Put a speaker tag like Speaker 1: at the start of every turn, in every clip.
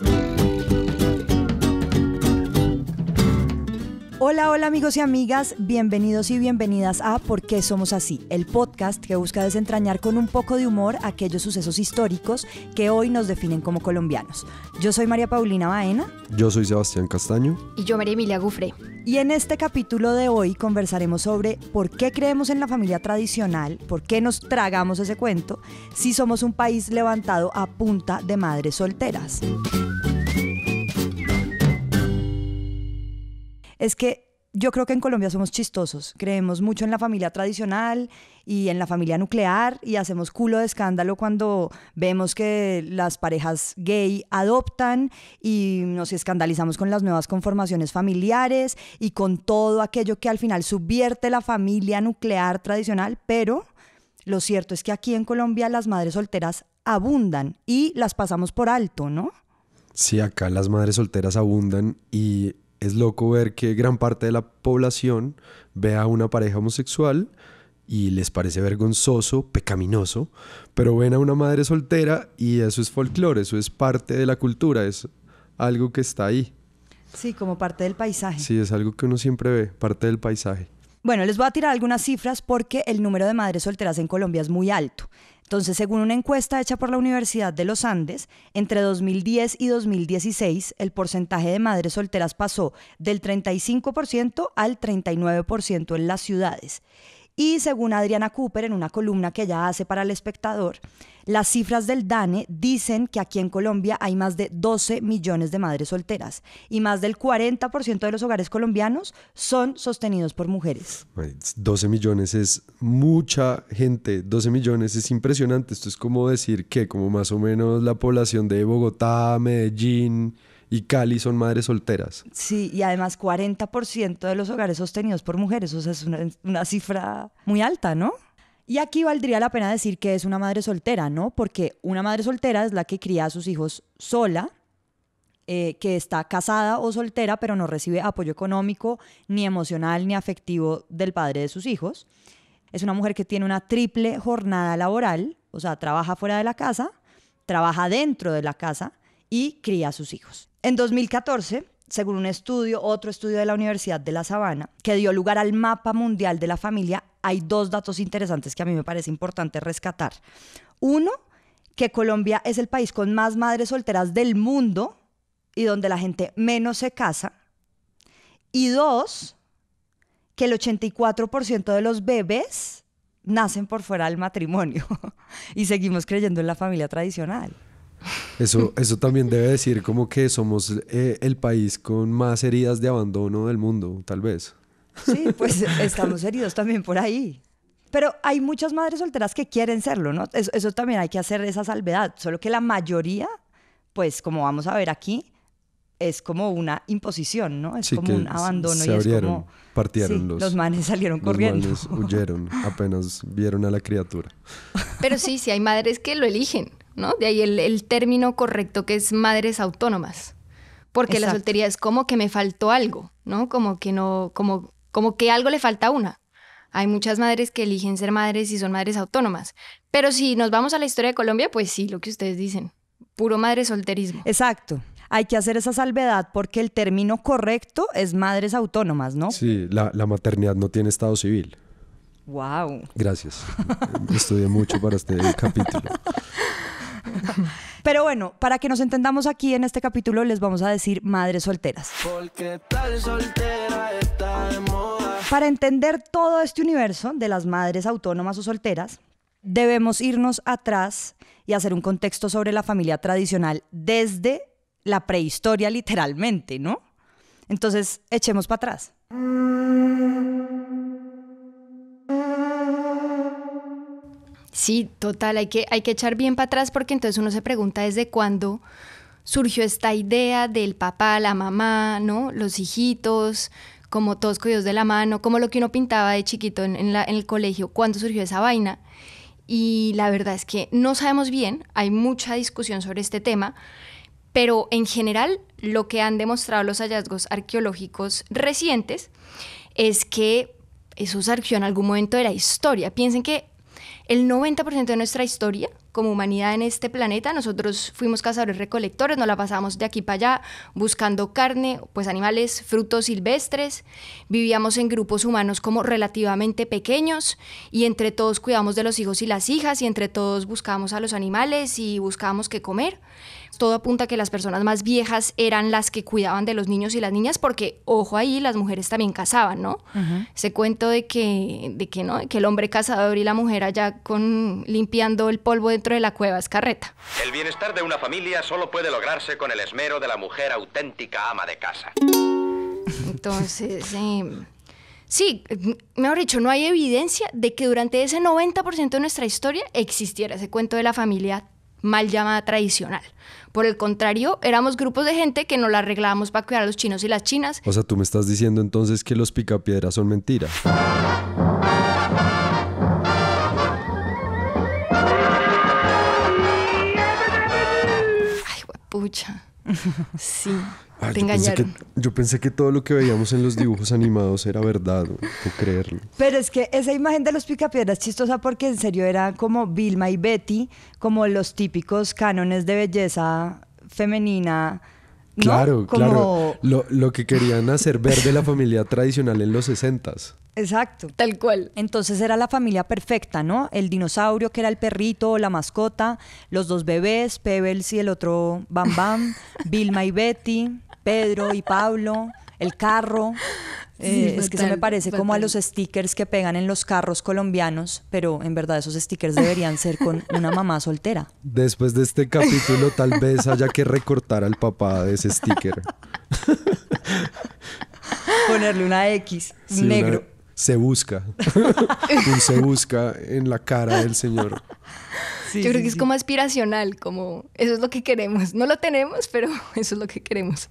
Speaker 1: thank you Hola, hola amigos y amigas, bienvenidos y bienvenidas a ¿Por qué somos así? El podcast que busca desentrañar con un poco de humor aquellos sucesos históricos que hoy nos definen como colombianos. Yo soy María Paulina Baena.
Speaker 2: Yo soy Sebastián Castaño.
Speaker 1: Y yo María Emilia Gufre. Y en este capítulo de hoy conversaremos sobre por qué creemos en la familia tradicional, por qué nos tragamos ese cuento, si somos un país levantado a punta de madres solteras. es que yo creo que en Colombia somos chistosos, creemos mucho en la familia tradicional y en la familia nuclear y hacemos culo de escándalo cuando vemos que las parejas gay adoptan y nos escandalizamos con las nuevas conformaciones familiares y con todo aquello que al final subvierte la familia nuclear tradicional, pero lo cierto es que aquí en Colombia las madres solteras abundan y las pasamos por alto, ¿no?
Speaker 2: Sí, acá las madres solteras abundan y es loco ver que gran parte de la población ve a una pareja homosexual y les parece vergonzoso, pecaminoso, pero ven a una madre soltera y eso es folclore, eso es parte de la cultura, es algo que está ahí.
Speaker 1: Sí, como parte del paisaje. Sí,
Speaker 2: es algo que uno siempre ve, parte del paisaje.
Speaker 1: Bueno, les voy a tirar algunas cifras porque el número de madres solteras en Colombia es muy alto. Entonces, según una encuesta hecha por la Universidad de los Andes, entre 2010 y 2016 el porcentaje de madres solteras pasó del 35% al 39% en las ciudades. Y según Adriana Cooper, en una columna que ella hace para el espectador, las cifras del DANE dicen que aquí en Colombia hay más de 12 millones de madres solteras y más del 40% de los hogares colombianos son sostenidos por mujeres.
Speaker 2: 12 millones es mucha gente, 12 millones es impresionante. Esto es como decir que como más o menos la población de Bogotá, Medellín, y Cali son madres solteras.
Speaker 1: Sí, y además 40% de los hogares sostenidos por mujeres, o sea, es una, cifra muy alta, ¿no? Y aquí valdría la pena decir que es una madre soltera, ¿no? Porque una madre soltera es la que cría a sus hijos sola, eh, que está casada o soltera, pero no recibe apoyo económico, ni emocional, ni afectivo del padre de sus hijos. Es una mujer que tiene una triple jornada laboral, o sea, trabaja fuera de la casa, trabaja dentro de la casa y cría a sus hijos. En 2014, según un estudio, otro estudio de la Universidad de La Sabana, que dio lugar al mapa mundial de la familia, hay dos datos interesantes que a mí me parece importante rescatar. Uno, que Colombia es el país con más madres solteras del mundo y donde la gente menos se casa. Y dos, que el 84% de los bebés nacen por fuera del matrimonio y seguimos creyendo en la familia tradicional.
Speaker 2: Eso, eso también debe decir como que somos eh, el país con más heridas de abandono del mundo, tal vez.
Speaker 1: Sí, pues estamos heridos también por ahí. Pero hay muchas madres solteras que quieren serlo, ¿no? Eso, también hay que hacer esa salvedad. Solo que la mayoría, pues como vamos a ver aquí, es como una imposición, ¿no? Es como un abandono y
Speaker 2: partieron los, manes salieron corriendo. Los manes huyeron apenas vieron a la criatura.
Speaker 3: Pero sí, sí hay madres que lo eligen. ¿no? De ahí el, término correcto que es madres autónomas. Porque la soltería es como que me faltó algo, ¿no? Como que no, como, como que algo le falta a una. Hay muchas madres que eligen ser madres y son madres autónomas.
Speaker 1: Pero si nos vamos a la historia de Colombia, pues sí, lo que ustedes dicen, puro madre solterismo. Exacto. Hay que hacer esa salvedad porque el término correcto es madres autónomas, ¿no?
Speaker 2: Sí, la, la maternidad no tiene estado civil. Wow. Gracias. Estudié mucho para este capítulo.
Speaker 1: Pero bueno, para que nos entendamos aquí en este capítulo les vamos a decir madres solteras.
Speaker 2: Porque tal soltera está de moda.
Speaker 1: Para entender todo este universo de las madres autónomas o solteras, debemos irnos atrás y hacer un contexto sobre la familia tradicional desde la prehistoria literalmente, ¿no? Entonces, echemos para atrás.
Speaker 3: Sí, total, hay que, hay que echar bien para atrás porque entonces uno se pregunta desde cuándo surgió esta idea del papá, la mamá, ¿no? Los hijitos, como todos cogidos de la mano, como lo que uno pintaba de chiquito en, en el colegio, cuándo surgió esa vaina. Y la verdad es que no sabemos bien, hay mucha discusión sobre este tema, pero en general lo que han demostrado los hallazgos arqueológicos recientes es que eso surgió en algún momento de la historia. Piensen que el 90% de nuestra historia como humanidad en este planeta. Nosotros fuimos cazadores recolectores, nos la pasamos de aquí para allá buscando carne, pues animales, frutos silvestres. Vivíamos en grupos humanos como relativamente pequeños y entre todos cuidamos de los hijos y las hijas y entre todos buscábamos a los animales y buscábamos qué comer. Todo apunta a que las personas más viejas eran las que cuidaban de los niños y las niñas, porque, ojo ahí, las mujeres también casaban, ¿no? Ese cuento de que, el hombre cazador y la mujer allá con limpiando el polvo dentro de la cueva es carreta.
Speaker 2: El bienestar de una familia solo puede lograrse con el esmero de la mujer auténtica ama de casa.
Speaker 3: Entonces, eh, sí, mejor dicho, no hay evidencia de que durante ese 90% de nuestra historia existiera ese cuento de la familia mal llamada tradicional. Por el contrario, éramos grupos de gente que no la arreglábamos para cuidar a los chinos y las chinas.
Speaker 2: O sea, tú me estás diciendo entonces que los picapiedras son mentiras.
Speaker 3: Ay, guapucha.
Speaker 1: Sí.
Speaker 3: Ah, yo Pensé que,
Speaker 2: yo pensé que todo lo que veíamos en los dibujos animados era verdad, no creerlo.
Speaker 1: Pero es que esa imagen de los picapiedras chistosa porque en serio era como Vilma y Betty, como los típicos cánones de belleza femenina. Claro, claro.
Speaker 2: Lo, que querían hacer ver de la familia tradicional en los 60
Speaker 1: Exacto. Tal cual. Entonces era la familia perfecta, ¿no? El dinosaurio que era el perrito, la mascota, los dos bebés, Pebbles y el otro Bam Bam, Vilma y Betty. Pedro y Pablo, el carro. Eh, es que se me parece como a los stickers que pegan en los carros colombianos, pero en verdad esos stickers deberían ser con una mamá soltera.
Speaker 2: Después de este capítulo tal vez haya que recortar al papá de ese sticker.
Speaker 1: Ponerle una X
Speaker 3: negro.
Speaker 2: se busca. se busca en la cara del señor.
Speaker 3: Yo creo que es como aspiracional, como eso es lo que queremos. No lo tenemos, pero
Speaker 1: eso es lo que queremos.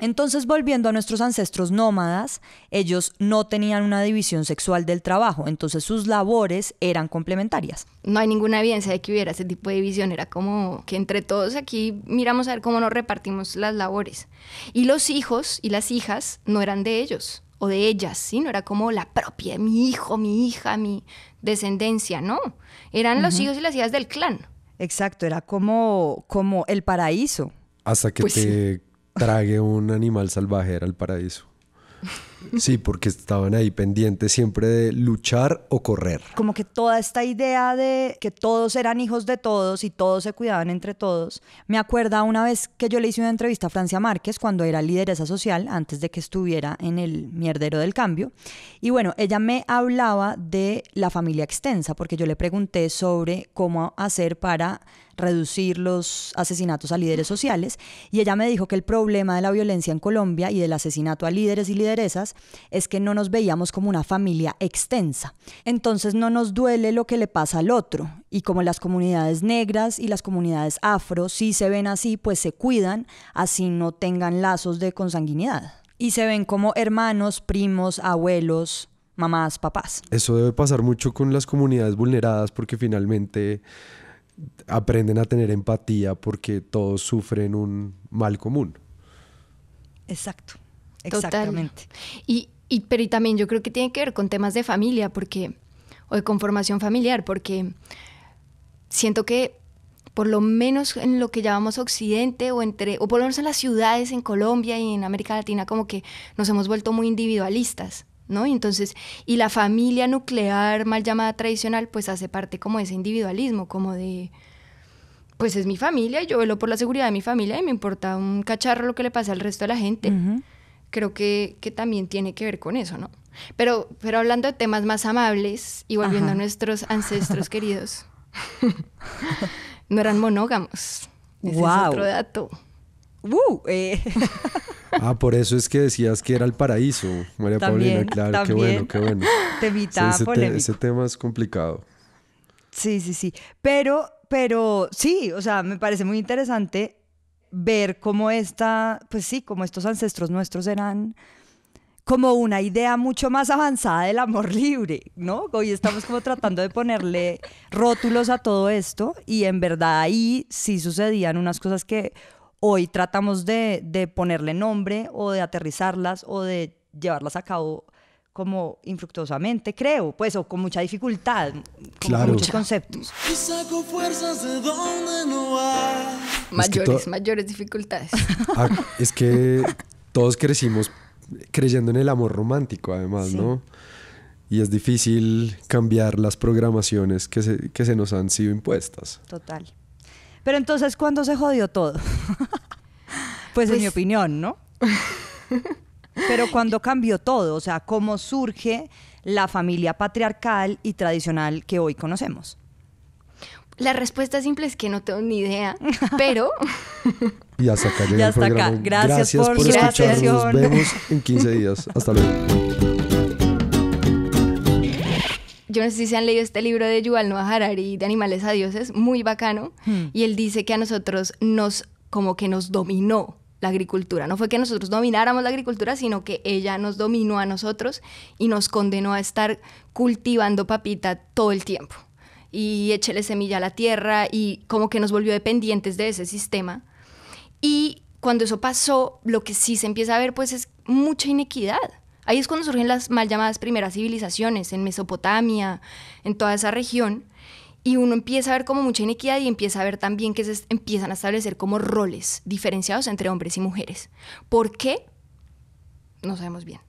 Speaker 1: Entonces, volviendo a nuestros ancestros nómadas, ellos no tenían una división sexual del trabajo, entonces sus labores eran complementarias.
Speaker 3: No hay ninguna evidencia de que hubiera ese tipo de división, era como que entre todos aquí miramos a ver cómo nos repartimos las labores. Y los hijos y las hijas no eran de ellos o de ellas, sino era como la propia, mi hijo, mi hija, mi descendencia, no. Eran los hijos
Speaker 1: y las hijas del clan. Exacto, era como, como el paraíso.
Speaker 2: Hasta que pues te trague un animal salvaje era el paraíso. Sí, porque estaban ahí pendientes siempre de luchar o correr.
Speaker 1: Como que toda esta idea de que todos eran hijos de todos y todos se cuidaban entre todos, me acuerda una vez que yo le hice una entrevista a Francia Márquez cuando era lideresa social, antes de que estuviera en el mierdero del cambio. Y bueno, ella me hablaba de la familia extensa, porque yo le pregunté sobre cómo hacer para reducir los asesinatos a líderes sociales, y ella me dijo que el problema de la violencia en Colombia y del asesinato a líderes y lideresas es que no nos veíamos como una familia extensa. Entonces no nos duele lo que le pasa al otro, y como las comunidades negras y las comunidades afro sí se ven así, pues se cuidan, así no tengan lazos de consanguinidad. Y se ven como hermanos, primos, abuelos, mamás, papás.
Speaker 2: Eso debe pasar mucho con las comunidades vulneradas porque finalmente aprenden a tener empatía porque todos sufren un mal común. Exacto, exactamente.
Speaker 1: Y, y, pero
Speaker 3: también yo creo que tiene que ver con temas de familia, porque, o de conformación familiar, porque siento que por lo menos en lo que llamamos Occidente o entre, o por lo menos en las ciudades en Colombia y en América Latina, como que nos hemos vuelto muy individualistas. ¿no? Y entonces, y la familia nuclear, mal llamada tradicional, pues hace parte como de ese individualismo, como de, pues es mi familia, y yo velo por la seguridad de mi familia y me importa un cacharro lo que le pase al resto de la gente. Creo que, también tiene que ver con eso, ¿no? Pero, pero hablando de temas más amables y volviendo a nuestros ancestros queridos, no eran monógamos. es otro dato.
Speaker 1: ¡Uh! Eh.
Speaker 2: ah, por eso es que decías que era el paraíso, María Paulina, claro, qué bueno, qué bueno.
Speaker 1: Te ese, ese
Speaker 2: tema es complicado.
Speaker 1: Sí, sí, sí. Pero, pero sí, o sea, me parece muy interesante ver cómo esta, pues sí, cómo estos ancestros nuestros eran como una idea mucho más avanzada del amor libre, ¿no? Hoy estamos como tratando de ponerle rótulos a todo esto y en verdad ahí sí sucedían unas cosas que hoy tratamos de, ponerle nombre o de aterrizarlas o de llevarlas a cabo como infructuosamente, creo, pues, o con mucha dificultad, con muchos conceptos. Mayores, mayores dificultades.
Speaker 2: Ah, es que todos crecimos creyendo en el amor romántico, además, ¿no? Y es difícil cambiar las programaciones que se, que se nos han sido impuestas.
Speaker 1: Total. Pero entonces, ¿cuándo se jodió todo? pues, en pues mi opinión, ¿no? Pero ¿cuándo cambió todo, o sea, cómo surge la familia patriarcal y tradicional que hoy conocemos.
Speaker 3: La respuesta simple es que no tengo ni idea, pero...
Speaker 2: y hasta acá el Acá. Gracias, por, por escucharnos. Nos vemos en 15 días. Hasta luego.
Speaker 3: yo no sé si se han leído este libro de Yuval Noah Harari de Animales a Dioses, muy bacano, hmm. y él dice que a nosotros nos como que nos dominó la agricultura. No fue que nosotros domináramos la agricultura, sino que ella nos dominó a nosotros y nos condenó a estar cultivando papita todo el tiempo. Y échele semilla a la tierra y como que nos volvió dependientes de ese sistema. Y cuando eso pasó, lo que sí se empieza a ver pues es mucha inequidad. Ahí es cuando surgen las mal llamadas primeras civilizaciones, en Mesopotamia, en toda esa región, y uno empieza a ver como mucha inequidad y empieza a ver también que se empiezan a establecer como roles diferenciados
Speaker 1: entre hombres y mujeres. ¿Por qué? No sabemos bien.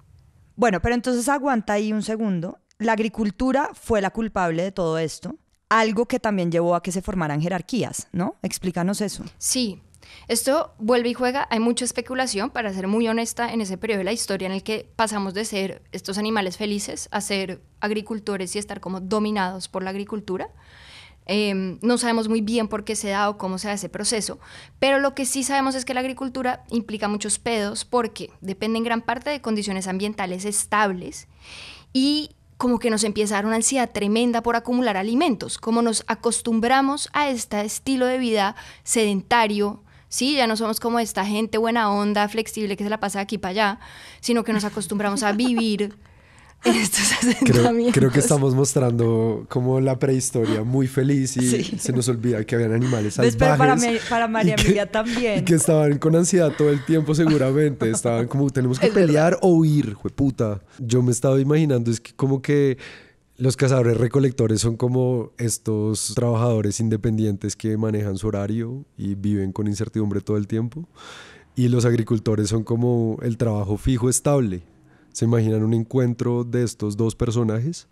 Speaker 1: Bueno, pero entonces aguanta ahí un segundo. La agricultura fue la culpable de todo esto, algo que también llevó a que se formaran jerarquías, ¿no? Explícanos eso. Sí,
Speaker 3: esto vuelve y juega, hay mucha especulación, para ser muy honesta, en ese periodo de la historia en el que pasamos de ser estos animales felices a ser agricultores y estar como dominados por la agricultura. Em, no sabemos muy bien por qué se da o cómo se da ese proceso, pero lo que sí sabemos es que la agricultura implica muchos pedos porque depende en gran parte de condiciones ambientales estables y como que nos empieza a dar una ansiedad tremenda por acumular alimentos, como nos acostumbramos a este estilo de vida sedentario, ¿sí? Ya no somos como esta gente buena onda, flexible, que se la pasa de aquí para allá, sino que nos acostumbramos a vivir en estos creo,
Speaker 2: creo, que estamos mostrando como la prehistoria muy feliz y se nos olvida que habían animales salvajes. para,
Speaker 1: para María también. Y
Speaker 2: que estaban con ansiedad todo el tiempo seguramente. Estaban como, tenemos que pelear o huir, jueputa. Yo me estaba imaginando, es que como que los cazadores recolectores son como estos trabajadores independientes que manejan su horario y viven con incertidumbre todo el tiempo. Y los agricultores son como el trabajo fijo estable. ¿Se imaginan un encuentro de estos dos personajes?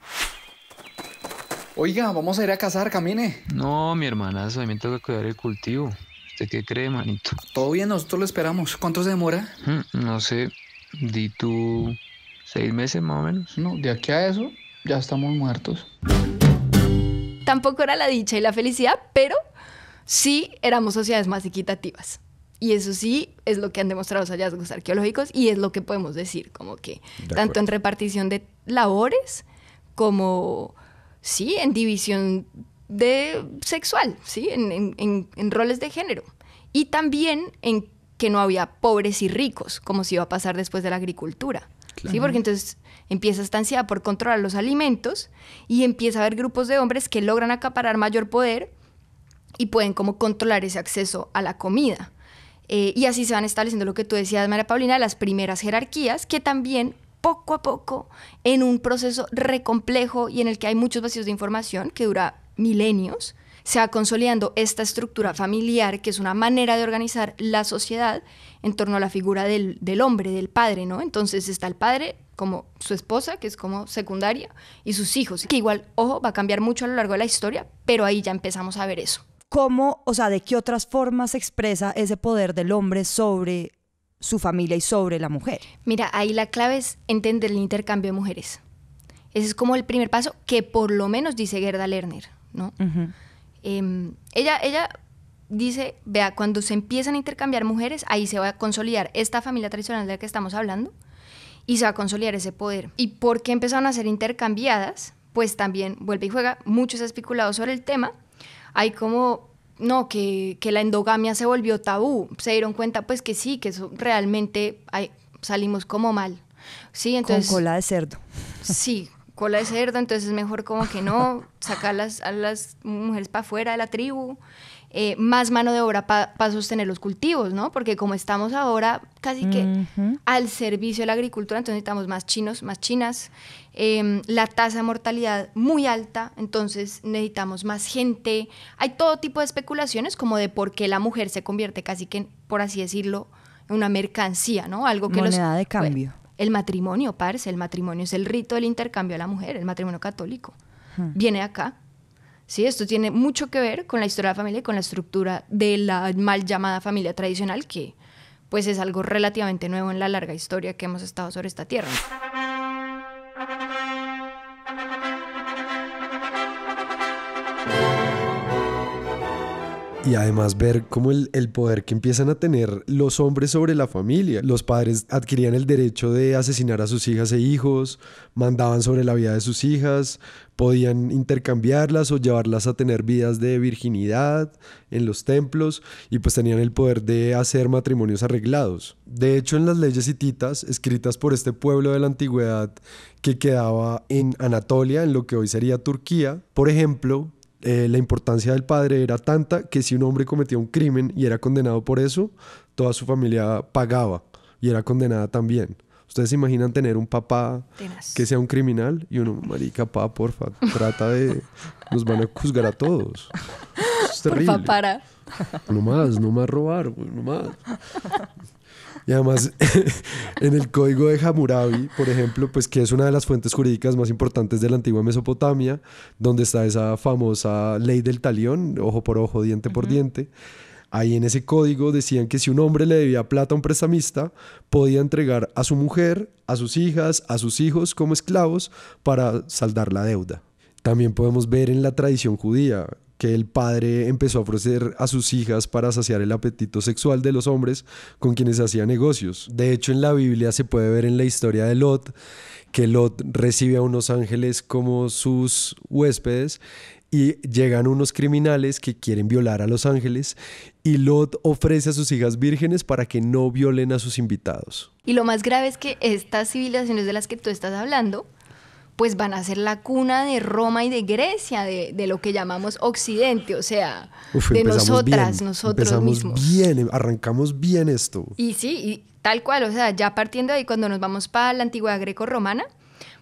Speaker 2: Oiga, vamos a ir a cazar, camine. No, mi hermana, a mí me cuidar el cultivo. ¿Usted qué cree, manito? Todo bien, nosotros lo esperamos. ¿Cuánto se demora? Hmm, no sé, di tú seis meses más o menos. No, de aquí a eso, ya estamos muertos.
Speaker 3: Tampoco era la dicha y la felicidad, pero sí éramos sociedades más equitativas. Y eso sí es lo que han demostrado los hallazgos arqueológicos y es lo que podemos decir, como que tanto en repartición de labores como, sí, en división de sexual, sí, en, roles de género. Y también en que no había pobres y ricos, como si iba a pasar después de la agricultura. Sí, porque entonces Empieza esta ansiedad por controlar los alimentos y empieza a haber grupos de hombres que logran acaparar mayor poder y pueden como controlar ese acceso a la comida. Eh, y así se van estableciendo lo que tú decías, María Paulina, las primeras jerarquías que también poco a poco, en un proceso recomplejo y en el que hay muchos vacíos de información que dura milenios, se va consolidando esta estructura familiar, que es una manera de organizar la sociedad en torno a la figura del, hombre, del padre, ¿no? Entonces está el padre como su esposa, que es como secundaria, y sus hijos, que igual, ojo, va a cambiar mucho a lo largo de la historia, pero ahí
Speaker 1: ya empezamos a ver eso. ¿Cómo, o sea, de qué otras formas se expresa ese poder del hombre sobre su familia y sobre la mujer.
Speaker 3: Mira, ahí la clave es entender el intercambio de mujeres. Ese es como el primer paso que por lo menos dice Gerda Lerner, ¿no? Em, ella, ella dice, vea, cuando se empiezan a intercambiar mujeres, ahí se va a consolidar esta familia tradicional de la que estamos hablando y se va a consolidar ese poder. ¿Y por qué empezaron a ser intercambiadas? Pues también vuelve y juega, muchos especulados sobre el tema. Hay como, no, que, la endogamia se volvió tabú. Se dieron cuenta, pues que sí, que eso realmente salimos como mal. Sí, entonces, Con cola de cerdo. Sí, cola de cerdo, entonces es mejor como que no, sacar a las mujeres para afuera de la tribu, eh, más mano de obra para sostener los cultivos, ¿no? Porque como estamos ahora casi que al servicio de la agricultura, entonces necesitamos más chinos, más chinas, em, la tasa de mortalidad muy alta, entonces necesitamos más gente, hay todo tipo de especulaciones como de por qué la mujer se convierte casi que, por así decirlo, en una mercancía, ¿no? Algo que moneda da de cambio. El matrimonio, parce, el matrimonio es el rito del intercambio de la mujer, el matrimonio católico. Hmm. Viene acá. Sí, esto tiene mucho que ver con la historia de la familia y con la estructura de la mal llamada familia tradicional, que pues es algo relativamente nuevo en la larga historia que hemos estado sobre esta tierra.
Speaker 2: Y además ver cómo el, el, poder que empiezan a tener los hombres sobre la familia. Los padres adquirían el derecho de asesinar a sus hijas e hijos, mandaban sobre la vida de sus hijas, podían intercambiarlas o llevarlas a tener vidas de virginidad en los templos y pues tenían el poder de hacer matrimonios arreglados. De hecho, en las leyes hititas, escritas por este pueblo de la antigüedad que quedaba en Anatolia, en lo que hoy sería Turquía, por ejemplo, eh, la importancia del padre era tanta que si un hombre cometía un crimen y era condenado por eso, toda su familia pagaba y era condenada también. Ustedes se imaginan tener un papá que sea un criminal y uno, marica, papá, porfa, trata de. Nos van a juzgar a todos. Porfa, para. No más, no más robar, no más. Y además, en el código de Hammurabi, por ejemplo, pues que es una de las fuentes jurídicas más importantes de la antigua Mesopotamia, donde está esa famosa ley del talión, ojo por ojo, diente por diente. Ahí en ese código decían que si un hombre le debía plata a un prestamista, podía entregar a su mujer, a sus hijas, a sus hijos como esclavos para saldar la deuda. También podemos ver en la tradición judía, que el padre empezó a ofrecer a sus hijas para saciar el apetito sexual de los hombres con quienes hacía negocios. De hecho, en la Biblia se puede ver en la historia de Lot que Lot recibe a unos ángeles como sus huéspedes y llegan unos criminales que quieren violar a los ángeles y Lot ofrece a sus hijas vírgenes para que no violen a sus invitados.
Speaker 3: Y lo más grave es que estas civilizaciones de las que tú estás hablando pues van a ser la cuna de Roma y de Grecia, de, de lo que llamamos Occidente, o sea, de nosotras, nosotros mismos.
Speaker 2: Bien, arrancamos bien esto.
Speaker 3: Y sí, y tal cual, o sea, ya partiendo de ahí, cuando nos vamos para la antigüedad greco-romana,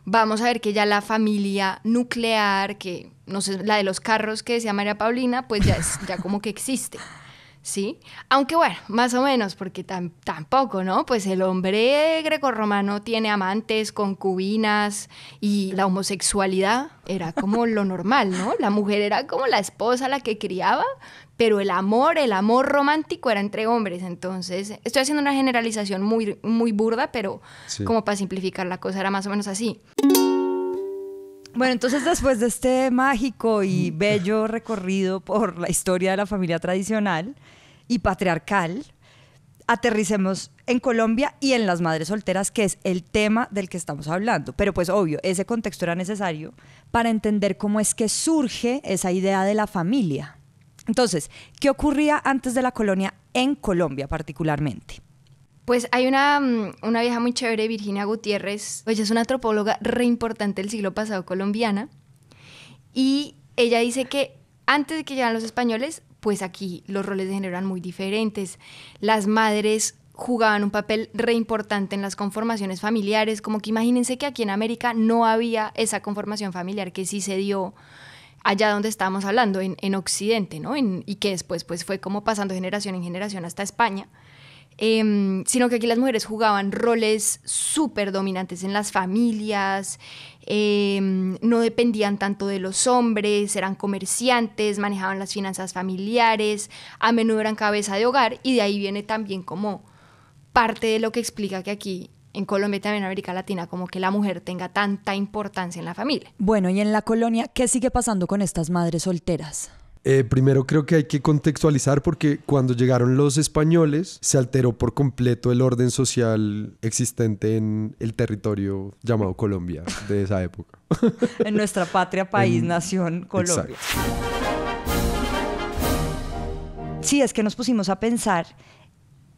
Speaker 3: vamos a ver que ya la familia nuclear, que no sé, la de los carros que decía María Paulina, pues ya, es, ya como que existe. ¿sí? Aunque bueno, más o menos, porque tampoco, ¿no? Pues el hombre grecorromano tiene amantes, concubinas y la homosexualidad era como lo normal, ¿no? La mujer era como la esposa, la que criaba, pero el amor, el amor romántico era entre hombres. Entonces, estoy haciendo una generalización muy, muy burda, pero como para simplificar la cosa, era más o menos así.
Speaker 1: Bueno, entonces después de este mágico y mm. bello recorrido por la historia de la familia tradicional y patriarcal, aterricemos en Colombia y en las madres solteras, que es el tema del que estamos hablando. Pero pues obvio, ese contexto era necesario para entender cómo es que surge esa idea de la familia. Entonces, ¿qué ocurría antes de la colonia en Colombia particularmente?
Speaker 3: Pues hay mm, una, vieja muy chévere, Virginia Gutiérrez, ella pues es una antropóloga re importante del siglo pasado colombiana, y ella dice que antes de que llegaran los españoles, pues aquí los roles de género eran muy diferentes. Las madres jugaban un papel re importante en las conformaciones familiares, como que imagínense que aquí en América no había esa conformación familiar que sí se dio allá donde estábamos hablando, en, Occidente, ¿no? y que después pues, fue como pasando generación en generación hasta España. Em, sino que aquí las mujeres jugaban roles súper dominantes en las familias, em, no dependían tanto de los hombres, eran comerciantes, manejaban las finanzas familiares, a menudo eran cabeza de hogar y de ahí viene también como parte de lo que explica que aquí en Colombia y también en América Latina, como que la mujer tenga tanta
Speaker 1: importancia en la familia. Bueno, y en la colonia, ¿qué sigue pasando con estas madres solteras?
Speaker 2: Eh, primero creo que hay que contextualizar porque cuando llegaron los españoles se alteró por completo el orden social existente en el territorio llamado Colombia de esa época.
Speaker 1: en nuestra patria, país, nación, Colombia. Sí, es que nos pusimos a pensar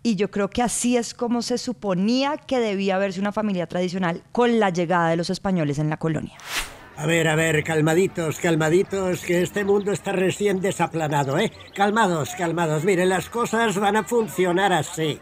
Speaker 1: y yo creo que así es como se suponía que debía verse una familia tradicional con la llegada de los españoles en la colonia.
Speaker 4: A ver, a ver, calmaditos, calmaditos, que este mundo está recién desaplanado, ¿eh? Calmados, calmados. Miren, las cosas van a funcionar así.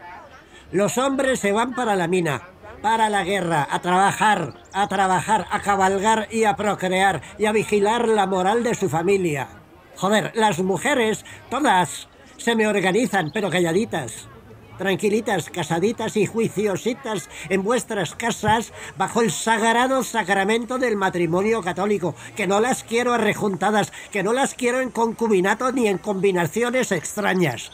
Speaker 4: Los hombres se van para la mina, para la guerra, a trabajar, a trabajar, a cabalgar y a procrear y a vigilar la moral de su familia. Joder, las mujeres, todas, se me organizan, pero calladitas tranquilitas, casaditas y juiciositas en vuestras casas bajo el sagrado sacramento del matrimonio católico, que no las quiero arrejuntadas, que no las quiero en concubinato ni en combinaciones extrañas.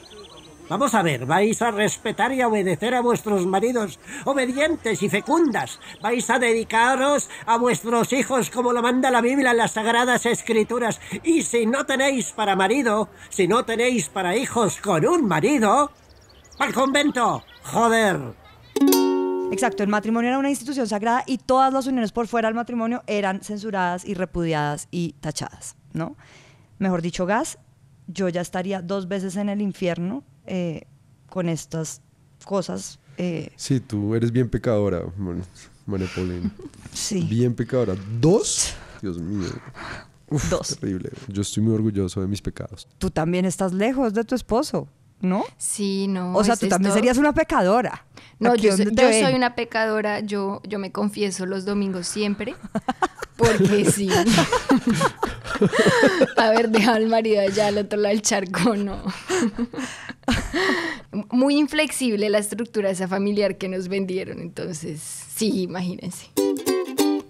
Speaker 4: Vamos a ver, vais a respetar y a obedecer a vuestros maridos, obedientes y fecundas. Vais a dedicaros a vuestros hijos como lo manda la Biblia en las Sagradas Escrituras. Y si no tenéis para marido, si no tenéis para hijos con un marido, ¡Al convento! ¡Joder!
Speaker 1: Exacto, el matrimonio era una institución sagrada y todas las uniones por fuera del matrimonio eran censuradas y repudiadas y tachadas, ¿no? Mejor dicho, gas, yo ya estaría dos veces en el infierno eh, con estas cosas. Eh.
Speaker 2: Sí, tú eres bien pecadora, María Sí. Bien pecadora. ¿Dos? Dios mío. Dos. Terrible. Yo estoy muy orgulloso de mis pecados.
Speaker 1: Tú también estás lejos de tu esposo. ¿no? Sí, no. O sea, tú también serías una pecadora. No, yo, soy,
Speaker 3: una pecadora, yo, yo me confieso los domingos siempre, porque sí. A ver, deja al marido allá al otro lado del charco, no. Muy inflexible la estructura esa familiar que nos vendieron, entonces, sí, imagínense.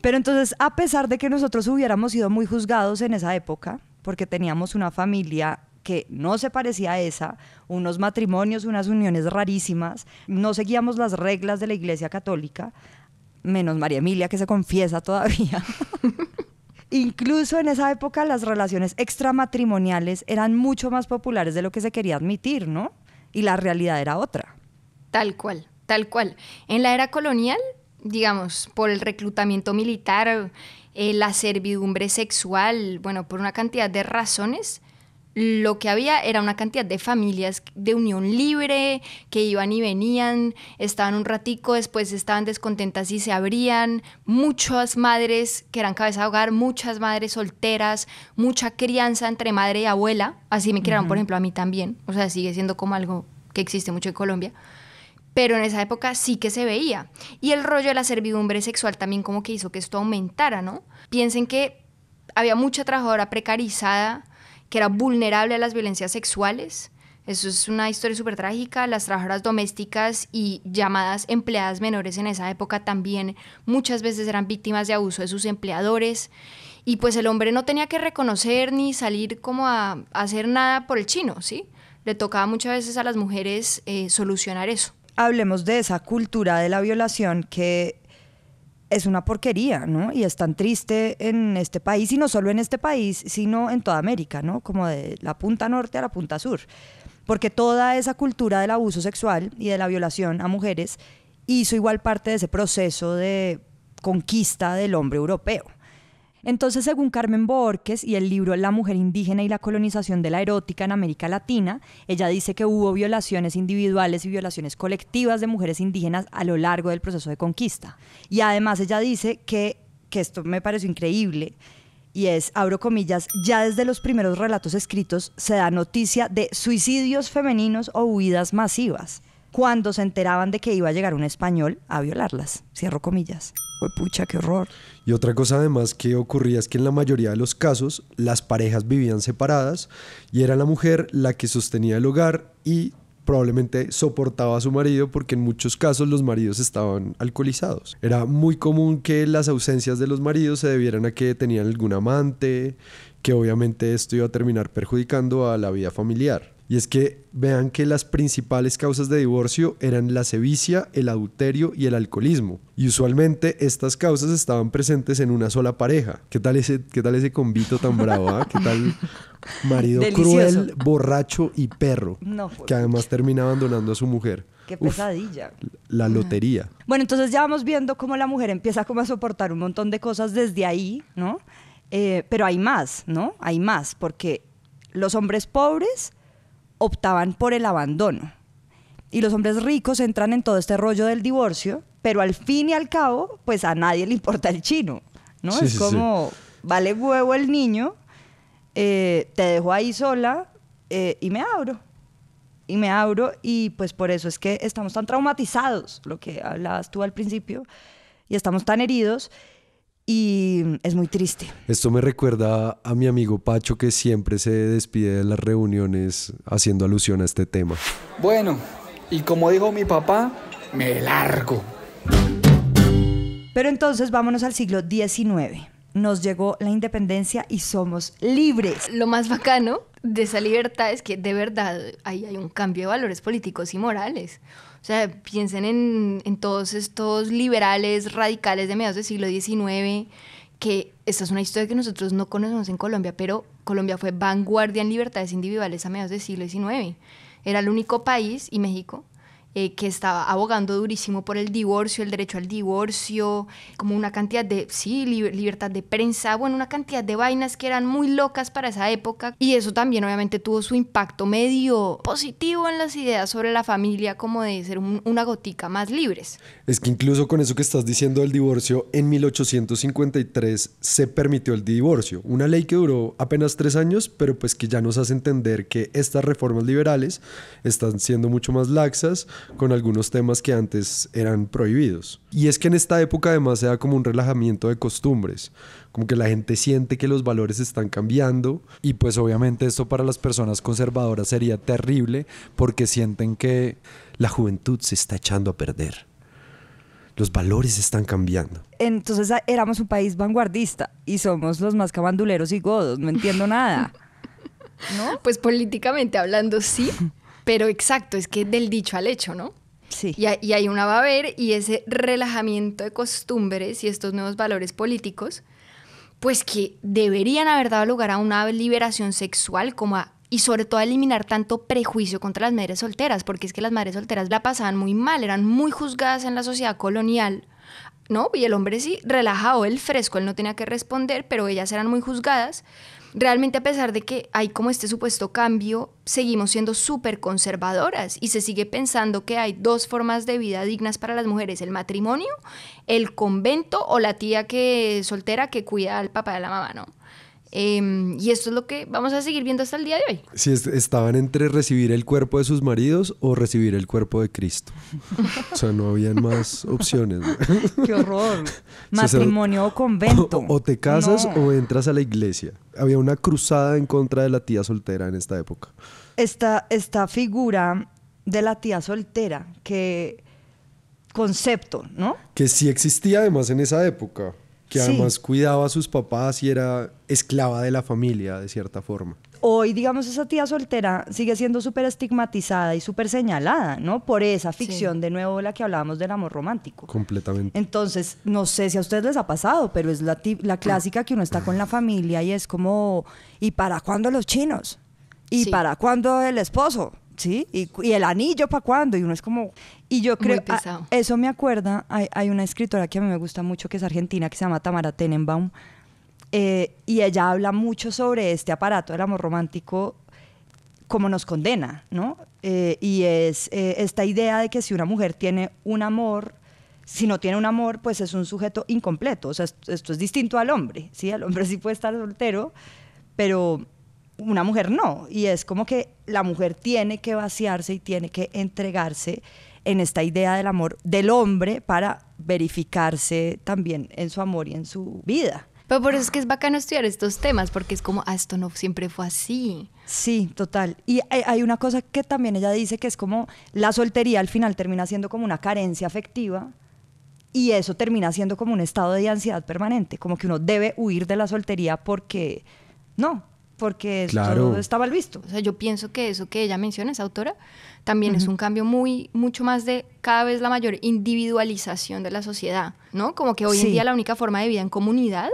Speaker 1: Pero entonces, a pesar de que nosotros hubiéramos sido muy juzgados en esa época, porque teníamos una familia que no se parecía a esa, unos matrimonios, unas uniones rarísimas, no seguíamos las reglas de la Iglesia Católica, menos María Emilia que se confiesa todavía. Incluso en esa época las relaciones extramatrimoniales eran mucho más populares de lo que se quería admitir, ¿no? Y la realidad era otra. Tal
Speaker 3: cual, tal cual. En la era colonial, digamos, por el reclutamiento militar, eh, la servidumbre sexual, bueno, por una cantidad de razones, lo que había era una cantidad de familias de unión libre que iban y venían, estaban un ratico, después estaban descontentas y se abrían, muchas madres que eran cabeza de hogar, muchas madres solteras, mucha crianza entre madre y abuela, así me criaron, por ejemplo, a mí también, o sea, sigue siendo como algo que existe mucho en Colombia. Pero en esa época sí que se veía. Y el rollo de la servidumbre sexual también como que hizo que esto aumentara, ¿no? Piensen que había mucha trabajadora precarizada, que era vulnerable a las violencias sexuales. Eso es una historia súper trágica. Las trabajadoras domésticas y llamadas empleadas menores en esa época también muchas veces eran víctimas de abuso de sus empleadores. Y pues el hombre no tenía que reconocer ni salir como a, hacer nada por el chino, ¿sí? Le tocaba muchas veces a las mujeres eh, solucionar eso.
Speaker 1: Hablemos de esa cultura de la violación que es una porquería, ¿no? Y es tan triste en este país, y no solo en este país, sino en toda América, ¿no? Como de la punta norte a la punta sur. Porque toda esa cultura del abuso sexual y de la violación a mujeres hizo igual parte de ese proceso de conquista del hombre europeo. Entonces, según Carmen Borges y el libro La mujer indígena y la colonización de la erótica en América Latina, ella dice que hubo violaciones individuales y violaciones colectivas de mujeres indígenas a lo largo del proceso de conquista. Y además ella dice que, que esto me pareció increíble, y es, abro comillas, ya desde los primeros relatos escritos se da noticia de suicidios femeninos o huidas masivas cuando se enteraban de que iba a llegar un español a violarlas. Cierro comillas.
Speaker 2: pucha, qué horror. Y otra cosa además que ocurría es que en la mayoría de los casos las parejas vivían separadas y era la mujer la que sostenía el hogar y probablemente soportaba a su marido porque en muchos casos los maridos estaban alcoholizados. Era muy común que las ausencias de los maridos se debieran a que tenían algún amante, que obviamente esto iba a terminar perjudicando a la vida familiar. Y es que vean que las principales causas de divorcio eran la sevicia, el adulterio y el alcoholismo. Y usualmente estas causas estaban presentes en una sola pareja. ¿Qué tal ese, qué tal ese convito tan bravo? Ah? ¿Qué tal marido cruel, borracho y perro? No, que además termina abandonando a su mujer.
Speaker 1: Qué pesadilla.
Speaker 2: la lotería.
Speaker 1: Bueno, entonces ya vamos viendo cómo la mujer empieza como a soportar un montón de cosas desde ahí, ¿no? Eh, pero hay más, ¿no? Hay más, porque los hombres pobres optaban por el abandono. Y los hombres ricos entran en todo este rollo del divorcio, pero al fin y al cabo, pues a nadie le importa el chino, ¿no? es como, vale huevo el niño, eh, te dejo ahí sola eh, y me abro. Y me abro y pues por eso es que estamos tan traumatizados, lo que hablabas tú al principio, y estamos tan heridos y mm, es muy triste.
Speaker 2: Esto me recuerda a mi amigo Pacho que siempre se despide de las reuniones haciendo alusión a este tema.
Speaker 1: Bueno, y como dijo mi papá, me largo. Pero entonces vámonos al siglo XIX. Nos llegó la independencia y somos libres. Lo más bacano de
Speaker 3: esa libertad es que de verdad ahí hay un cambio de valores políticos y morales. O sea, piensen en, todos estos liberales radicales de mediados del siglo XIX, que esta es una historia que nosotros no conocemos en Colombia, pero Colombia fue vanguardia en libertades individuales a mediados del siglo XIX. Era el único país, y México, eh, que estaba abogando durísimo por el divorcio, el derecho al divorcio, como una cantidad de, sí, libertad de prensa, bueno, una cantidad de vainas que eran muy locas para esa época. Y eso también obviamente tuvo su impacto medio positivo en las ideas sobre la familia, como de ser una gotica más libres.
Speaker 2: Es que incluso con eso que estás diciendo del divorcio, en 1853 se permitió el divorcio, una ley que duró apenas tres años, pero pues que ya nos hace entender que estas reformas liberales están siendo mucho más laxas con algunos temas que antes eran prohibidos. Y es que en esta época además se como un relajamiento de costumbres, como que la gente siente que los valores están cambiando y pues obviamente esto para las personas conservadoras sería terrible porque sienten que la juventud se está echando a perder los valores están cambiando.
Speaker 1: Entonces éramos un país vanguardista y somos los más cabanduleros y godos, no entiendo nada. ¿No?
Speaker 3: Pues políticamente hablando, sí, pero exacto, es que del dicho al hecho, ¿no? Sí. Y, y ahí una va a ver y ese relajamiento de costumbres y estos nuevos valores políticos, pues que deberían haber dado lugar a una liberación sexual como a, y sobre todo a eliminar tanto prejuicio contra las madres solteras, porque es que las madres solteras la pasaban muy mal, eran muy juzgadas en la sociedad colonial. ¿No? Y el hombre sí, relajado, el fresco, él no tenía que responder, pero ellas eran muy juzgadas realmente a pesar de que hay como este supuesto cambio, seguimos siendo súper conservadoras y se sigue pensando que hay dos formas de vida dignas para las mujeres, el matrimonio, el convento o la tía que soltera que cuida al papá y a la mamá, ¿no? Em, y esto es lo que vamos a seguir viendo hasta el día de hoy.
Speaker 2: Si estaban entre recibir el cuerpo de sus maridos o recibir el cuerpo de Cristo. O sea, no habían más opciones.
Speaker 1: Qué horror. Matrimonio o convento. O,
Speaker 2: te casas o entras a la iglesia. Había una cruzada en contra de la tía soltera en esta época.
Speaker 1: Esta, esta figura de la tía soltera, que concepto, ¿no?
Speaker 2: Que sí existía además en esa época que además cuidaba a sus papás y era esclava de la familia, de cierta forma.
Speaker 1: Hoy, digamos, esa tía soltera sigue siendo súper estigmatizada y súper señalada, ¿no? Por esa ficción, de nuevo, la que hablábamos del amor romántico.
Speaker 2: Completamente.
Speaker 1: Entonces, no sé si a ustedes les ha pasado, pero es la, la clásica que uno está con la familia y es como, ¿y para cuándo los chinos? ¿Y para cuándo el esposo? ¿sí? Y, el anillo para cuándo, y uno es como... Y yo creo, que ah, eso me acuerda, hay, hay, una escritora que a mí me gusta mucho, que es argentina, que se llama Tamara Tenenbaum, eh, y ella habla mucho sobre este aparato del amor romántico, como nos condena, ¿no? Eh, y es eh, esta idea de que si una mujer tiene un amor si no tiene un amor, pues es un sujeto incompleto. O sea, esto, es distinto al hombre, ¿sí? El hombre sí puede estar soltero, pero una mujer no. Y es como que la mujer tiene que vaciarse y tiene que entregarse en esta idea del amor del hombre para verificarse también en su amor y en su vida. Pero por eso es que es bacano estudiar estos temas, porque es como, ah, esto no siempre fue así. Sí, total. Y hay una cosa que también ella dice que es como la soltería al final termina siendo como una carencia afectiva y eso termina siendo como un estado de ansiedad permanente, como que uno debe huir de la soltería porque no, porque claro. estaba al visto. O
Speaker 3: sea, yo pienso que eso que ella menciona, esa autora, también es un cambio muy, mucho más de cada vez la mayor individualización de la sociedad, ¿no? Como que hoy en día la única forma de vida en comunidad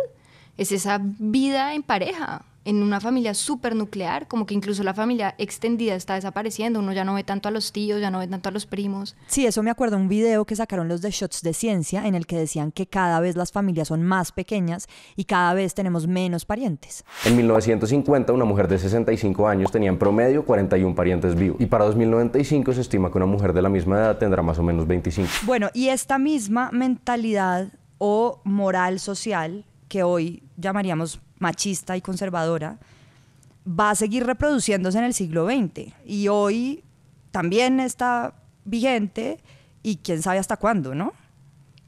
Speaker 3: es esa vida en pareja en una familia súper nuclear, como que incluso la familia extendida está desapareciendo, uno ya no ve tanto a los tíos, ya no ve tanto a los primos.
Speaker 1: Sí, eso me acuerdo, un video que sacaron los de Shots de Ciencia en el que decían que cada vez las familias son más pequeñas y cada vez tenemos menos parientes.
Speaker 2: En 1950 una mujer de 65 años tenía en promedio 41 parientes vivos y para 2095 se estima que una mujer de la misma edad tendrá más o menos
Speaker 4: 25.
Speaker 1: Bueno, y esta misma mentalidad o moral social que hoy llamaríamos machista y conservadora, va a seguir reproduciéndose en el siglo XX. Y hoy también está vigente y quién sabe hasta cuándo, ¿no?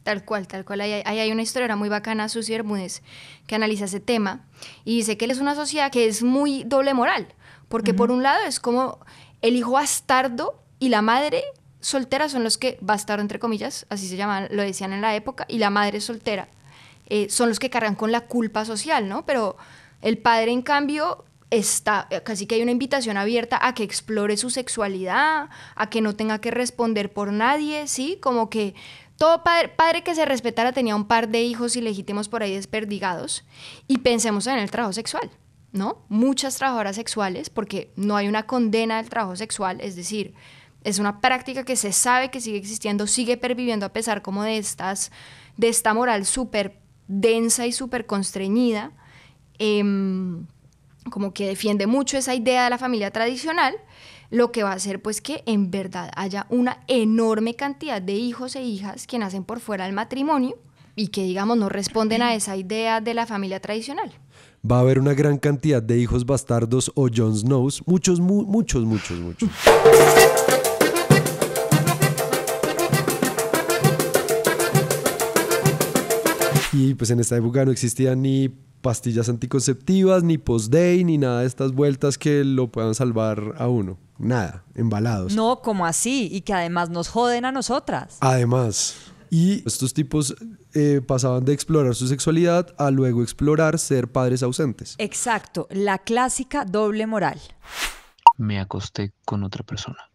Speaker 3: Tal cual, tal cual. Ahí hay, una historia muy bacana, Susie Hermúdez, que analiza ese tema y dice que él es una sociedad que es muy doble moral, porque por un lado es como el hijo bastardo y la madre soltera son los que bastardo, entre comillas, así se llamaban, lo decían en la época, y la madre soltera eh, son los que cargan con la culpa social, ¿no? Pero el padre, en cambio, está, eh, casi que hay una invitación abierta a que explore su sexualidad, a que no tenga que responder por nadie, ¿sí? Como que todo padre, que se respetara tenía un par de hijos ilegítimos por ahí desperdigados. Y pensemos en el trabajo sexual, ¿no? Muchas trabajadoras sexuales, porque no hay una condena del trabajo sexual, es decir, es una práctica que se sabe que sigue existiendo, sigue perviviendo a pesar como de estas, de esta moral súper densa y súper constreñida, em, como que defiende mucho esa idea de la familia tradicional, lo que va a hacer pues que en verdad haya una enorme cantidad de hijos e hijas que nacen por fuera del matrimonio y que digamos no responden a esa idea de la familia tradicional.
Speaker 2: Va a haber una gran cantidad de hijos bastardos o Jon Snows, muchos, muchos, muchos, muchos. Y pues en esta época no existían ni pastillas anticonceptivas, ni post-day, ni nada de estas vueltas que lo puedan salvar a uno. Nada, embalados.
Speaker 1: No, como así, y que además nos joden a nosotras.
Speaker 2: Además. Y estos tipos eh, pasaban de explorar su sexualidad a luego explorar ser padres ausentes.
Speaker 1: Exacto, la clásica doble moral.
Speaker 2: Me acosté con otra persona.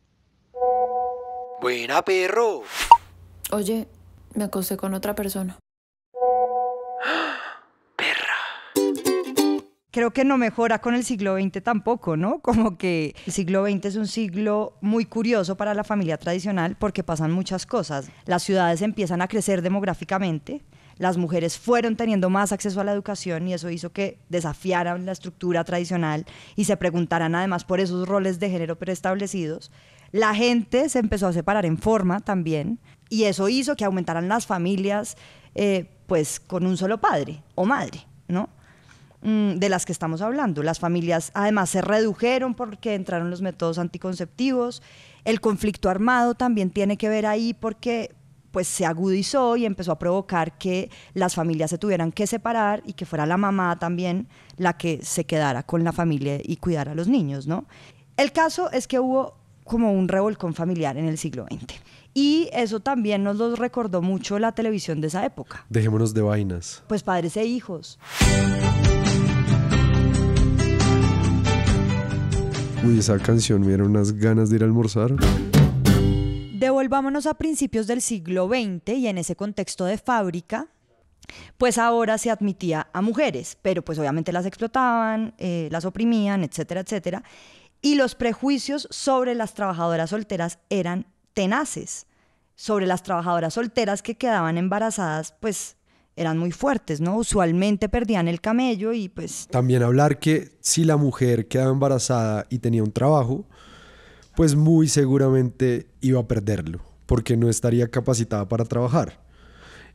Speaker 2: Buena perro.
Speaker 3: Oye, me acosté con otra persona
Speaker 1: perra! creo que no mejora con el siglo XX tampoco, ¿no? Como que el siglo XX es un siglo muy curioso para la familia tradicional porque pasan muchas cosas. Las ciudades empiezan a crecer demográficamente, las mujeres fueron teniendo más acceso a la educación y eso hizo que desafiaran la estructura tradicional y se preguntaran además por esos roles de género preestablecidos. La gente se empezó a separar en forma también y eso hizo que aumentaran las familias eh, pues con un solo padre o madre, ¿no? Mm, de las que estamos hablando. Las familias además se redujeron porque entraron los métodos anticonceptivos. El conflicto armado también tiene que ver ahí porque pues se agudizó y empezó a provocar que las familias se tuvieran que separar y que fuera la mamá también la que se quedara con la familia y cuidara a los niños, ¿no? El caso es que hubo como un revolcón familiar en el siglo XX. Y eso también nos los recordó mucho la televisión de esa época.
Speaker 2: Dejémonos de vainas.
Speaker 1: Pues padres e hijos.
Speaker 2: Uy, esa canción me dieron unas ganas de ir a almorzar.
Speaker 1: Devolvámonos a principios del siglo XX y en ese contexto de fábrica, pues ahora se admitía a mujeres, pero pues obviamente las explotaban, eh, las oprimían, etcétera, etcétera. Y los prejuicios sobre las trabajadoras solteras eran tenaces sobre las trabajadoras solteras que quedaban embarazadas, pues eran muy fuertes, ¿no? Usualmente perdían el camello y pues...
Speaker 2: También hablar que si la mujer quedaba embarazada y tenía un trabajo, pues muy seguramente iba a perderlo, porque no estaría capacitada para trabajar.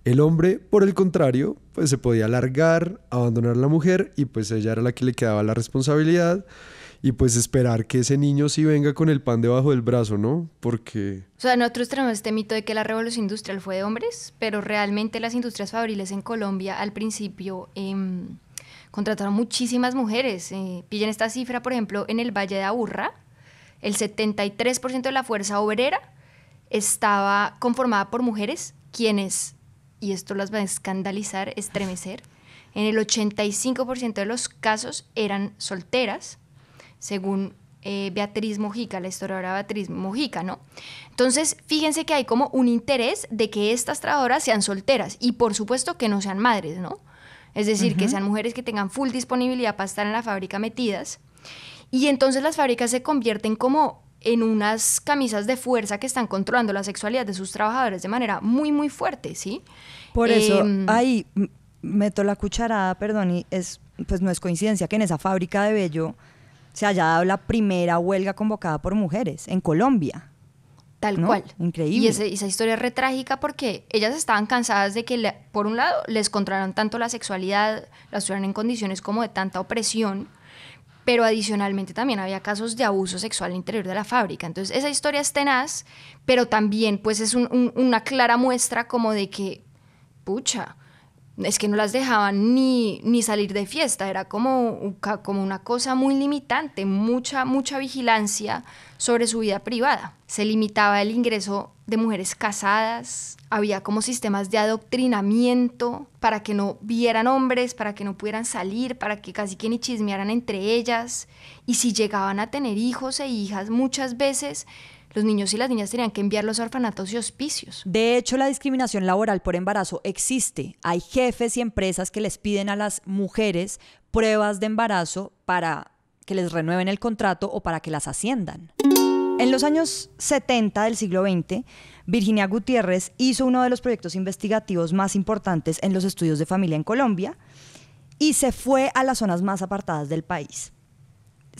Speaker 2: El hombre, por el contrario, pues se podía largar, abandonar a la mujer y pues ella era la que le quedaba la responsabilidad y pues esperar que ese niño sí venga con el pan debajo del brazo, ¿no? Porque...
Speaker 3: O sea, nosotros tenemos este mito de que la revolución industrial fue de hombres, pero realmente las industrias fabriles en Colombia al principio em, contrataron muchísimas mujeres. Eh, pillen esta cifra, por ejemplo, en el Valle de Aburra, el 73% de la fuerza obrera estaba conformada por mujeres, quienes, y esto las va a escandalizar, estremecer, en el 85% de los casos eran solteras según eh, Beatriz Mojica, la historiadora Beatriz Mojica, ¿no? Entonces, fíjense que hay como un interés de que estas trabajadoras sean solteras y por supuesto que no sean madres, ¿no? Es decir, que sean mujeres que tengan full disponibilidad para estar en la fábrica metidas. Y entonces las fábricas se convierten como en unas camisas de fuerza que están controlando la sexualidad de sus trabajadores de manera muy, muy fuerte, ¿sí?
Speaker 1: Por eso, em, ahí meto la cucharada, perdón, y es, pues no es coincidencia que en esa fábrica de Bello se haya dado la primera huelga convocada por mujeres en Colombia. Tal cual. Increíble. Y esa
Speaker 3: historia es re porque ellas estaban cansadas de que, por un lado, les controlaran tanto la sexualidad, las tuvieran en condiciones como de tanta opresión, pero adicionalmente también había casos de abuso sexual al interior de la fábrica. Entonces, esa historia es tenaz, pero también pues es una clara muestra como de que, pucha, es que no las dejaban ni, ni salir de fiesta, era como, como una cosa muy limitante, mucha, mucha vigilancia sobre su vida privada. Se limitaba el ingreso de mujeres casadas, había como sistemas de adoctrinamiento para que no vieran hombres, para que no pudieran salir, para que casi que ni chismearan entre ellas. Y si llegaban a tener hijos e hijas, muchas veces los niños y las niñas tenían que enviarlos a orfanatos y hospicios. De
Speaker 1: hecho, la discriminación laboral por embarazo existe. Hay jefes y empresas que les piden a las mujeres pruebas de embarazo para que les renueven el contrato o para que las asciendan. En los años 70 del siglo XX, Virginia Gutiérrez hizo uno de los proyectos investigativos más importantes en los estudios de familia en Colombia y se fue a las zonas más apartadas del país.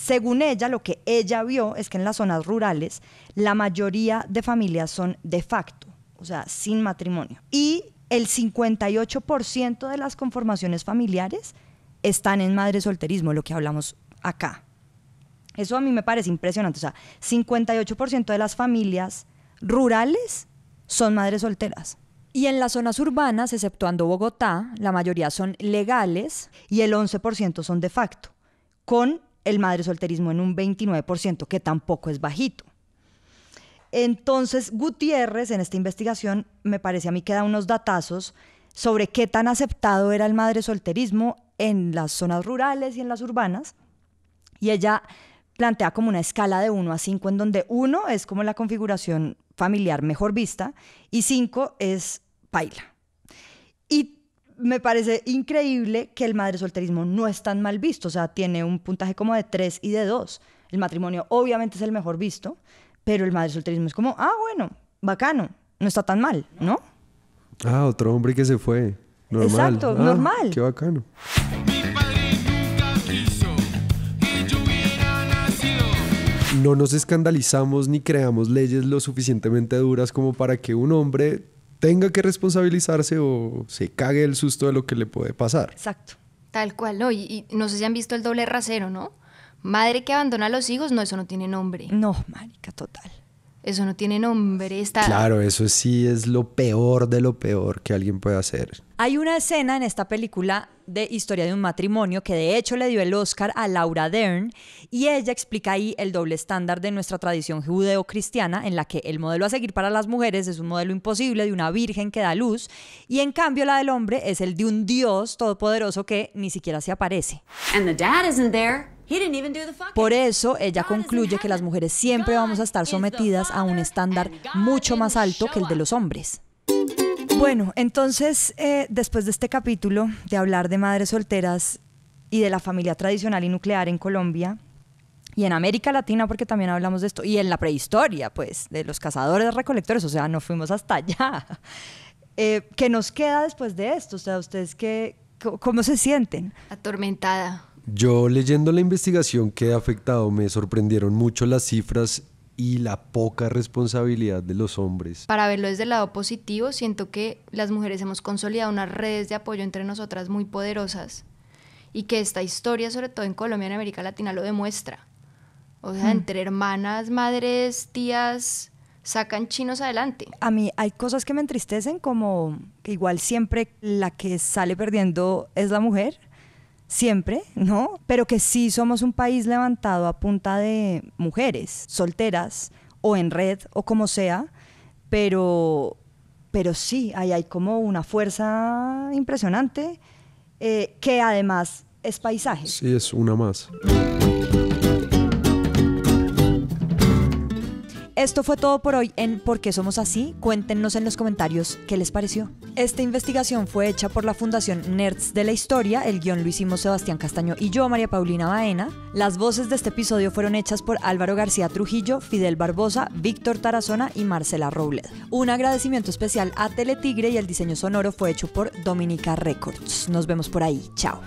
Speaker 1: Según ella, lo que ella vio es que en las zonas rurales la mayoría de familias son de facto, o sea, sin matrimonio. Y el 58% de las conformaciones familiares están en madre solterismo, lo que hablamos acá. Eso a mí me parece impresionante. O sea, 58% de las familias rurales son madres solteras. Y en las zonas urbanas, exceptuando Bogotá, la mayoría son legales y el 11% son de facto, con el solterismo en un 29%, que tampoco es bajito. Entonces, Gutiérrez, en esta investigación, me parece a mí que da unos datazos sobre qué tan aceptado era el madre solterismo en las zonas rurales y en las urbanas. Y ella plantea como una escala de 1 a 5, en donde 1 es como la configuración familiar mejor vista y 5 es paila. Y me parece increíble que el madre solterismo no es tan mal visto, o sea, tiene un puntaje como de 3 y de 2. El matrimonio obviamente es el mejor visto, pero el madre solterismo es como, ah, bueno, bacano, no está tan mal,
Speaker 2: ¿no? Ah, otro hombre que se fue. Normal. Exacto, ah, normal. Qué bacano. No nos escandalizamos ni creamos leyes lo suficientemente duras como para que un hombre tenga que responsabilizarse o se cague el susto de lo que le puede pasar.
Speaker 1: Exacto,
Speaker 3: tal cual, ¿no? Y, no sé si han visto el doble rasero, ¿no? Madre que abandona a los hijos, no, eso no tiene nombre. No, marica, total. Eso no tiene nombre, está... Claro,
Speaker 2: eso sí es lo peor de lo peor que alguien puede hacer.
Speaker 1: Hay una escena en esta película de Historia de un matrimonio que de hecho le dio el Oscar a Laura Dern y ella explica ahí el doble estándar de nuestra tradición judeo-cristiana en la que el modelo a seguir para las mujeres es un modelo imposible de una virgen que da luz y en cambio la del hombre es el de un dios todopoderoso que ni siquiera se aparece. And the por eso ella concluye que las mujeres siempre vamos a estar sometidas a un estándar mucho más alto que el de los hombres. Bueno, entonces, eh, después de este capítulo de hablar de madres solteras y de la familia tradicional y nuclear en Colombia, y en América Latina, porque también hablamos de esto, y en la prehistoria, pues, de los cazadores recolectores, o sea, no fuimos hasta allá. Eh, ¿Qué nos queda después de esto? O sea, ¿ustedes qué, cómo se sienten? Atormentada.
Speaker 2: Yo leyendo la investigación que ha afectado me sorprendieron mucho las cifras y la poca responsabilidad de los hombres.
Speaker 3: Para verlo desde el lado positivo, siento que las mujeres hemos consolidado unas redes de apoyo entre nosotras muy poderosas y que esta historia, sobre todo en Colombia y en América Latina, lo demuestra. O sea, mm. entre
Speaker 1: hermanas, madres, tías, sacan chinos adelante. A mí hay cosas que me entristecen, como que igual siempre la que sale perdiendo es la mujer siempre, ¿no? Pero que sí somos un país levantado a punta de mujeres, solteras o en red o como sea, pero, pero sí, ahí hay como una fuerza impresionante eh, que además es paisaje.
Speaker 2: Sí, es una más.
Speaker 1: Esto fue todo por hoy en ¿Por qué somos así? Cuéntenos en los comentarios qué les pareció. Esta investigación fue hecha por la Fundación Nerds de la Historia, el guión lo hicimos Sebastián Castaño y yo, María Paulina Baena. Las voces de este episodio fueron hechas por Álvaro García Trujillo, Fidel Barbosa, Víctor Tarazona y Marcela Robles. Un agradecimiento especial a Teletigre y el diseño sonoro fue hecho por Dominica Records. Nos vemos por ahí, chao.